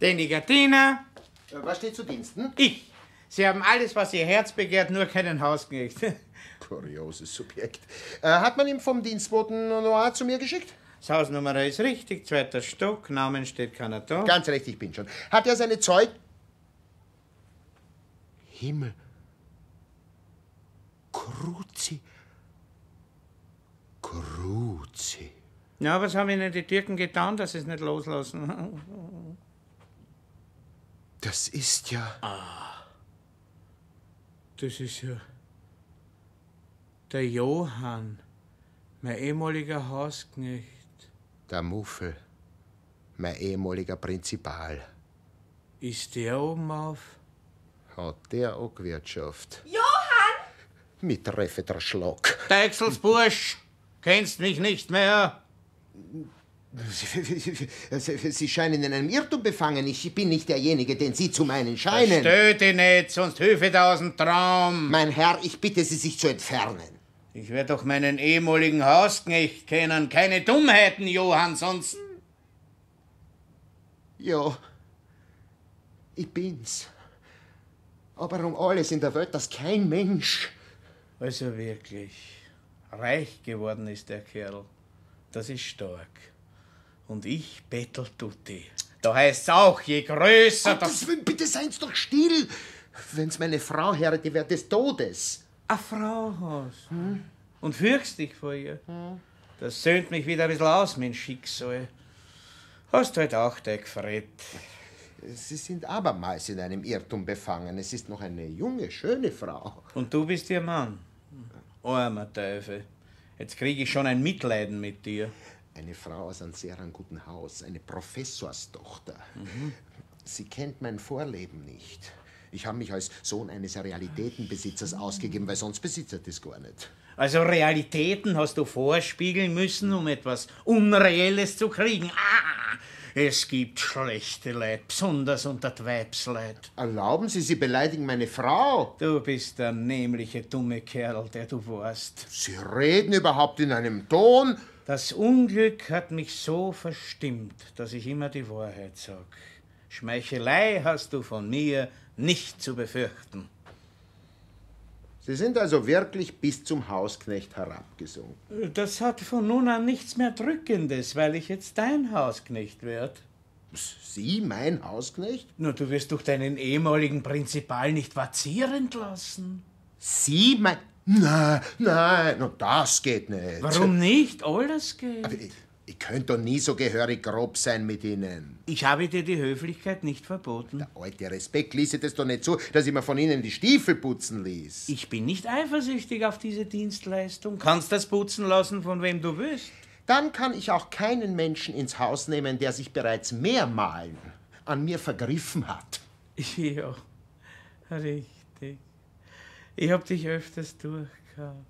Gardiner. Äh, was steht zu Diensten? Ich. Sie haben alles, was Ihr Herz begehrt, nur keinen Hausknecht. Kurioses Subjekt. Äh, hat man ihm vom Dienstboten Noir zu mir geschickt? Das Hausnummer ist richtig, zweiter Stock, Namen steht keiner da. Ganz recht, ich bin schon. Hat er seine Zeug... Himmel. Kruzi. Kruzi. Na, was haben Ihnen die Türken getan, dass Sie es nicht loslassen? Das ist ja. Ah. Das ist ja. Der Johann, mein ehemaliger Hausknecht. Der Muffel, mein ehemaliger Prinzipal. Ist der oben auf? Hat der auch Wirtschaft. Johann! Mit Treffe der Schlag. Deichselsbursch, kennst mich nicht mehr? Sie scheinen in einem Irrtum befangen. Ich bin nicht derjenige, den Sie zu meinen scheinen. Stöte nicht, sonst hüfe da aus dem Traum. Mein Herr, ich bitte Sie, sich zu entfernen. Ich werde doch meinen ehemaligen Hausknecht kennen. Keine Dummheiten, Johann, sonst. Ja, ich bin's. Aber um alles in der Welt, dass kein Mensch. Also wirklich, reich geworden ist der Kerl. Das ist stark und ich Betteltutti. Da heißt's auch, je größer das. Willen, bitte seien's doch still! Wenn's meine Frau wäre, die wäre des Todes. A Frau hast. Hm? Und fürchst dich vor ihr. Hm? Das söhnt mich wieder ein bisschen aus, mein Schicksal. Hast halt auch dein Fred. Sie sind abermals in einem Irrtum befangen. Es ist noch eine junge, schöne Frau. Und du bist ihr Mann. Armer Teufel. Jetzt kriege ich schon ein Mitleiden mit dir eine Frau aus einem sehr guten Haus, eine Professorstochter. Mhm. Sie kennt mein Vorleben nicht. Ich habe mich als Sohn eines Realitätenbesitzers ausgegeben, weil sonst besitzt er das gar nicht. Also Realitäten hast du vorspiegeln müssen, um etwas Unreelles zu kriegen. Ah, es gibt schlechte Leute, besonders unter Weibsleid. Erlauben Sie, Sie beleidigen meine Frau. Du bist der nämliche dumme Kerl, der du warst. Sie reden überhaupt in einem Ton. Das Unglück hat mich so verstimmt, dass ich immer die Wahrheit sag. Schmeichelei hast du von mir nicht zu befürchten. Sie sind also wirklich bis zum Hausknecht herabgesunken. Das hat von nun an nichts mehr Drückendes, weil ich jetzt dein Hausknecht werde. Sie, mein Hausknecht? Nur du wirst durch deinen ehemaligen Prinzipal nicht vazierend lassen. Sie, mein. Nein, nein, das geht nicht. Warum nicht? Oh, Alles geht. Ich könnte doch nie so gehörig grob sein mit Ihnen. Ich habe dir die Höflichkeit nicht verboten. Der alte Respekt ließe das doch nicht zu, dass ich mir von Ihnen die Stiefel putzen ließ. Ich bin nicht eifersüchtig auf diese Dienstleistung. Kannst das putzen lassen, von wem du willst. Dann kann ich auch keinen Menschen ins Haus nehmen, der sich bereits mehrmal an mir vergriffen hat. Ja, richtig. Ich hab dich öfters durchgehabt.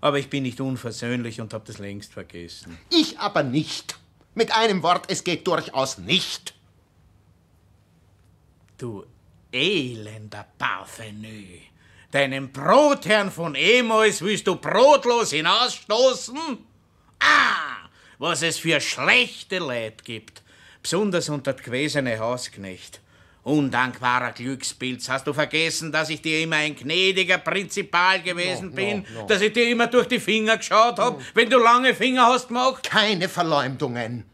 Aber ich bin nicht unversöhnlich und habe das längst vergessen. Ich aber nicht. Mit einem Wort, es geht durchaus nicht. Du elender Parvenü. Deinen Brotherrn von Emois willst du brotlos hinausstoßen? Ah, was es für schlechte Leid gibt, besonders unter gewesene Hausknecht. Undankbarer Glückspilz, hast du vergessen, dass ich dir immer ein gnädiger Prinzipal gewesen no, bin? No, no. Dass ich dir immer durch die Finger geschaut habe, wenn du lange Finger hast gemacht? Keine Verleumdungen.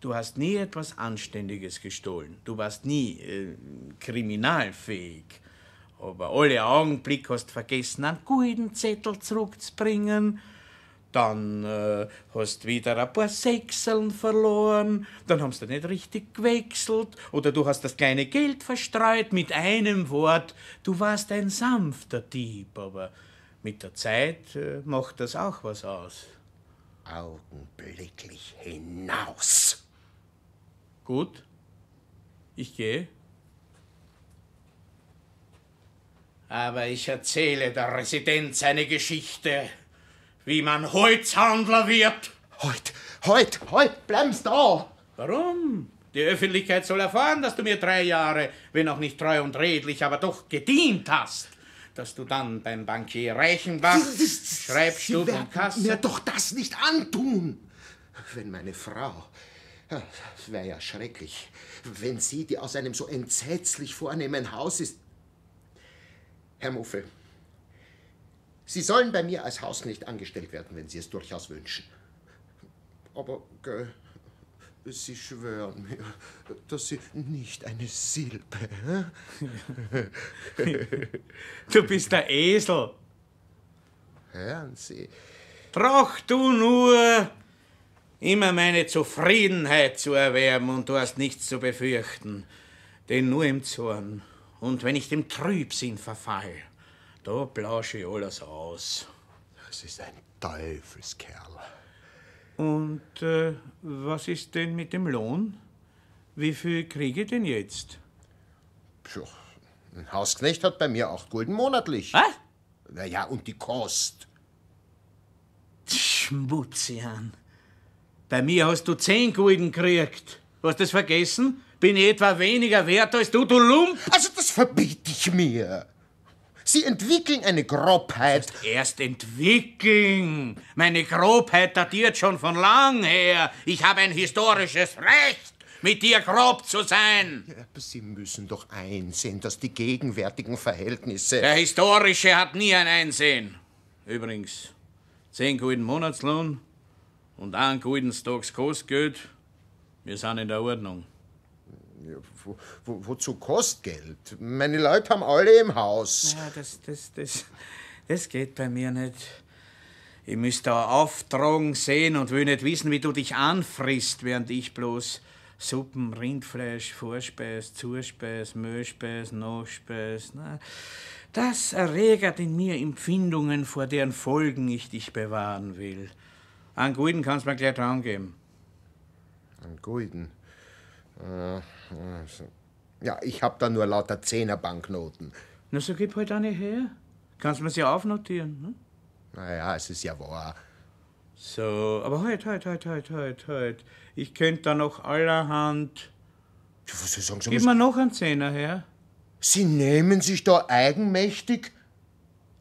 Du hast nie etwas Anständiges gestohlen. Du warst nie äh, kriminalfähig. Aber alle Augenblick hast vergessen, einen guten Zettel zurückzubringen dann äh, hast wieder ein paar Sechseln verloren, dann haben sie nicht richtig gewechselt oder du hast das kleine Geld verstreut mit einem Wort. Du warst ein sanfter Dieb, aber mit der Zeit äh, macht das auch was aus. Augenblicklich hinaus. Gut, ich gehe. Aber ich erzähle der Residenz eine Geschichte wie man Holzhandler wird. Heut, heut, heut, bleiben's da! Warum? Die Öffentlichkeit soll erfahren, dass du mir drei Jahre, wenn auch nicht treu und redlich, aber doch gedient hast. Dass du dann beim Bankier Reichenbach, schreibst Schreibstube und Kasse... mir doch das nicht antun! Wenn meine Frau... Das wäre ja schrecklich, wenn sie, die aus einem so entsetzlich vornehmen Haus ist... Herr Muffel, Sie sollen bei mir als Hausknecht angestellt werden, wenn Sie es durchaus wünschen. Aber, gell, Sie schwören mir, dass Sie nicht eine Silbe. du bist der Esel. Hören Sie. Brauch du nur, immer meine Zufriedenheit zu erwerben, und du hast nichts zu befürchten, denn nur im Zorn und wenn ich dem Trübsinn verfall, da plausche ich alles aus. Das ist ein Teufelskerl. Und äh, was ist denn mit dem Lohn? Wie viel kriege ich denn jetzt? Puh, ein Hausknecht hat bei mir acht Gulden monatlich. Na ja, und die Kost. Schmutzian. Bei mir hast du zehn Gulden gekriegt. Hast du das vergessen? Bin ich etwa weniger wert als du, du Lump? Also das verbiete ich mir. Sie entwickeln eine Grobheit. erst entwickeln. Meine Grobheit datiert schon von lang her. Ich habe ein historisches Recht mit dir grob zu sein. Aber Sie müssen doch einsehen, dass die gegenwärtigen Verhältnisse. Der Historische hat nie ein Einsehen. Übrigens, zehn Gulden Monatslohn und ein Gulden Stocks Kostgeld, wir sind in der Ordnung. Wo, wo, wozu Kostgeld? Meine Leute haben alle im Haus. Ja, das, das, das, das geht bei mir nicht. Ich müsste da auftragen sehen und will nicht wissen, wie du dich anfrisst, während ich bloß Suppen, Rindfleisch, Vorspeis, Zuspeis, Möhspeis, Nachspeis. Na, ne? das erregert in mir Empfindungen, vor deren Folgen ich dich bewahren will. An Guiden kannst du mir gleich dran geben. An Guiden? Äh, ja, ich hab da nur lauter Zehner-Banknoten. Na, so gib halt eine her. Kannst mir's sie aufnotieren, ne? Naja, es ist ja wahr. So, aber halt, halt, halt, halt, halt, halt. Ich könnte da noch allerhand. Was soll ich sagen, so Gib mir noch einen Zehner her. Sie nehmen sich da eigenmächtig?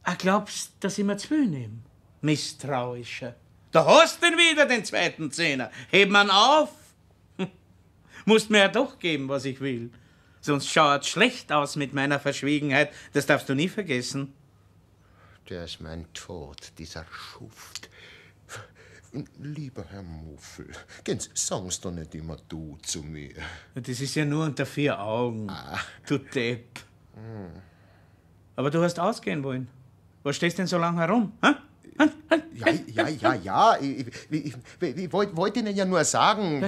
Ach, glaubst, dass ich mir zwei nehme? Misstrauischer. Da hast du denn wieder den zweiten Zehner. Heb man auf! Musst mir ja doch geben, was ich will. Sonst schauert schlecht aus mit meiner Verschwiegenheit. Das darfst du nie vergessen. Der ist mein Tod, dieser Schuft. Lieber Herr Muffel, Gens, sag's doch nicht immer du zu mir. Das ist ja nur unter vier Augen. Ah. Du Depp. Hm. Aber du hast ausgehen wollen. Was stehst denn so lang herum? Hä? Ja, ja, ja, ja. Ich, ich, ich, wollte Ihnen ja nur sagen,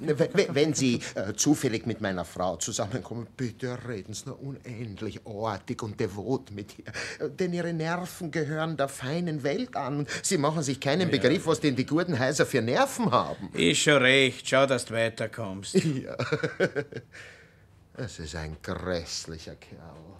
wenn Sie äh, zufällig mit meiner Frau zusammenkommen, bitte reden Sie nur unendlich artig und devot mit ihr. Denn Ihre Nerven gehören der feinen Welt an. Sie machen sich keinen Begriff, was denn die Gurdenheiser für Nerven haben. Ist schon recht. Schau, dass du weiterkommst. Ja. Es ist ein grässlicher Kerl.